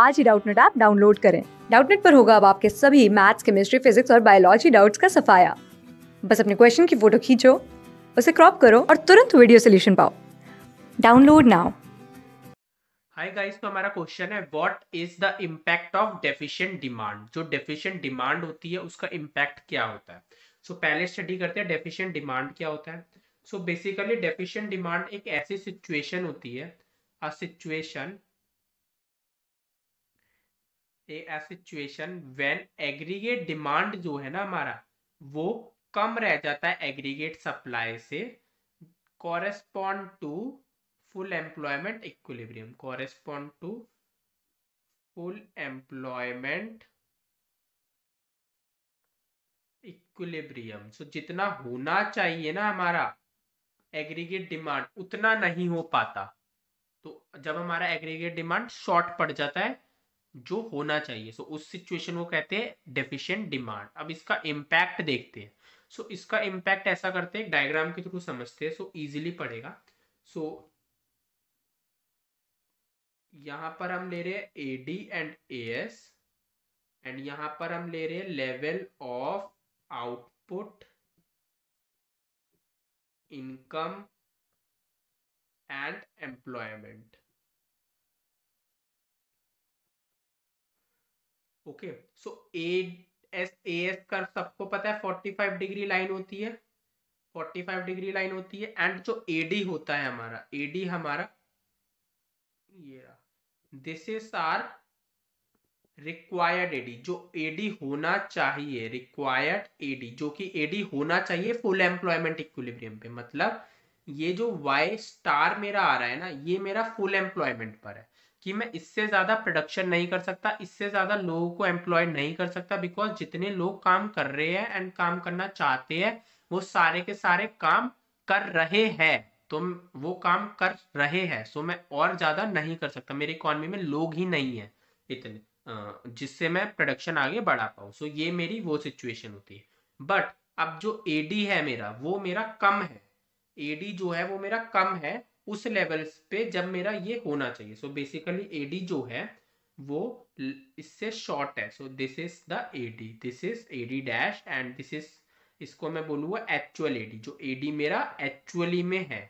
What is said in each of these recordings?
आज ही Doubtnut app download करें डाउटनेट पर होगा अब आपके सभी मैथ्स केमिस्ट्री फिजिक्स और बायोलॉजी डाउट्स का सफाया बस अपने क्वेश्चन की फोटो खींचो उसे क्रॉप करो और तुरंत वीडियो सोल्यूशन पाओ डाउनलोड नाउ हाय गाइस तो हमारा क्वेश्चन है what is the impact of deficient demand जो डेफिशिएंट डिमांड होती है उसका इंपैक्ट क्या होता है सो so, पहले स्टडी करते हैं डेफिशिएंट डिमांड क्या होता है सो बेसिकली डेफिशिएंट डिमांड एक ऐसी सिचुएशन होती है uh situation a situation when aggregate demand जो है ना हमारा वो कम रह जाता है एग्रीगेट सप्लाई से correspond to full employment equilibrium correspond to full employment equilibrium so जितना होना चाहिए ना हमारा एग्रीगेट डिमांड उतना नहीं हो पाता तो जब हमारा एग्रीगेट डिमांड शॉर्ट पड़ जाता है जो होना चाहिए सो so, उस सिचुएशन को कहते हैं डेफिशिएंट डिमांड अब इसका इम्पैक्ट देखते हैं सो so, इसका इम्पैक्ट ऐसा करते हैं डायग्राम के थ्रू समझते हैं सो so, इजीली पड़ेगा सो so, यहाँ पर हम ले रहे हैं A D and A S and यहाँ पर हम ले रहे हैं level of output income and employment okay so A S A S कर सबको पता है फाइव डिग्री लाइन होती है फोर्टी फाइव डिग्री लाइन होती है एंड जो एडी होता है हमारा एडी हमारा ये this is our required AD जो एडी होना चाहिए रिक्वायर्ड एडी जो कि एडी होना चाहिए फुल एम्प्लॉयमेंट इक्विलिब्रियम पे मतलब ये जो वाई स्टार मेरा आ रहा है ना ये मेरा फुल एम्प्लॉयमेंट पर है कि मैं इससे ज़्यादा प्रोडक्शन नहीं कर सकता इससे ज़्यादा लोगों को एम्प्लॉय नहीं कर सकता बिकॉज जितने लोग काम कर रहे हैं एंड काम करना चाहते हैं वो सारे के सारे काम कर रहे हैं तो वो काम कर रहे हैं सो मैं और ज़्यादा नहीं कर सकता मेरी इकोनॉमी में लोग ही नहीं है इतने जिससे मैं प्रोडक्शन आगे बढ़ा पाऊँ सो ये मेरी वो सिचुएशन होती है बट अब जो एडी है मेरा वो मेरा कम है एडी जो है वो मेरा कम है उस लेवल पे जब मेरा ये होना चाहिए सो बेसिकली एडी जो है वो इससे शॉर्ट है so this is the AD this is AD dash and this is इसको मैं बोलूँगा एक्चुअल एडी जो एडी मेरा एक्चुअली में है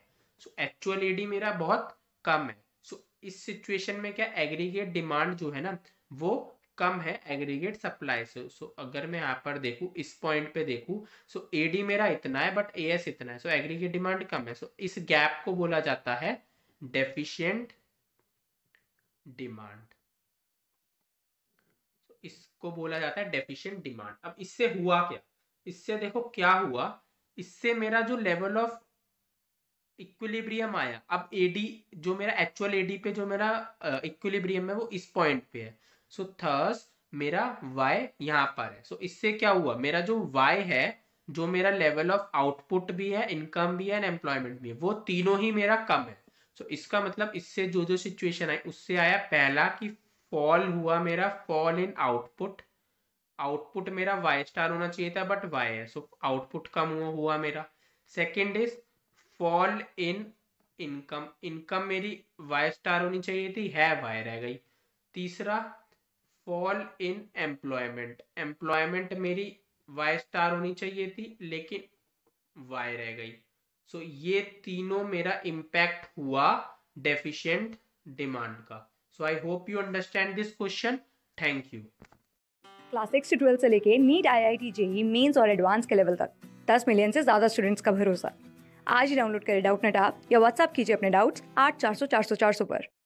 सो एक्चुअल एडी मेरा बहुत कम है सो so, इस सिचुएशन में क्या एग्रीगेट डिमांड जो है ना वो कम है एग्रीगेट सप्लाई से सो अगर मैं यहाँ पर देखूँ इस पॉइंट पे देखूँ सो ए एडी मेरा इतना है बट ए एस इतना है सो एग्रीगेट डिमांड कम है सो so, इस गैप को बोला जाता है डेफिशियंट डिमांड इसको बोला जाता है डेफिशियंट डिमांड अब इससे हुआ क्या इससे देखो क्या हुआ इससे मेरा जो लेवल ऑफ इक्विलिब्रियम आया अब एडी जो मेरा एक्चुअल एडी पे जो मेरा इक्विलिब्रियम uh, है वो इस पॉइंट पे है सो so, थर्स मेरा वाई यहाँ पर है सो so, इससे क्या हुआ मेरा जो वाई है जो मेरा लेवल ऑफ आउटपुट भी है इनकम भी है एंड एम्प्लॉयमेंट भी है वो तीनों ही मेरा कम है सो so, इसका मतलब इससे जो जो सिचुएशन आई उससे आया पहला कि फॉल हुआ मेरा फॉल इन आउटपुट आउटपुट मेरा वाई स्टार होना चाहिए था बट वाई है सो so, आउटपुट कम हुआ, हुआ मेरा second is fall in income income मेरी वाई स्टार होनी चाहिए थी है वाई रह गई तीसरा फॉल इन एम्प्लॉयमेंट एम्प्लॉयमेंट मेरी वाई स्टार होनी चाहिए थी लेकिन वाई रह गई सो so, ये तीनों मेरा इम्पैक्ट हुआ डेफिशिएंट डिमांड का so I hope you understand this question thank you class six to twelfth से लेके NEET I I T JEE Mains और एडवांस के लेवल तक दस मिलियन से ज़्यादा स्टूडेंट्स का भरोसा आज ही डाउनलोड करें डाउट नेट ऐप या व्हाट्सअप कीजिए अपने डाउट्स आठ चार सौ चार सौ चार सौ पर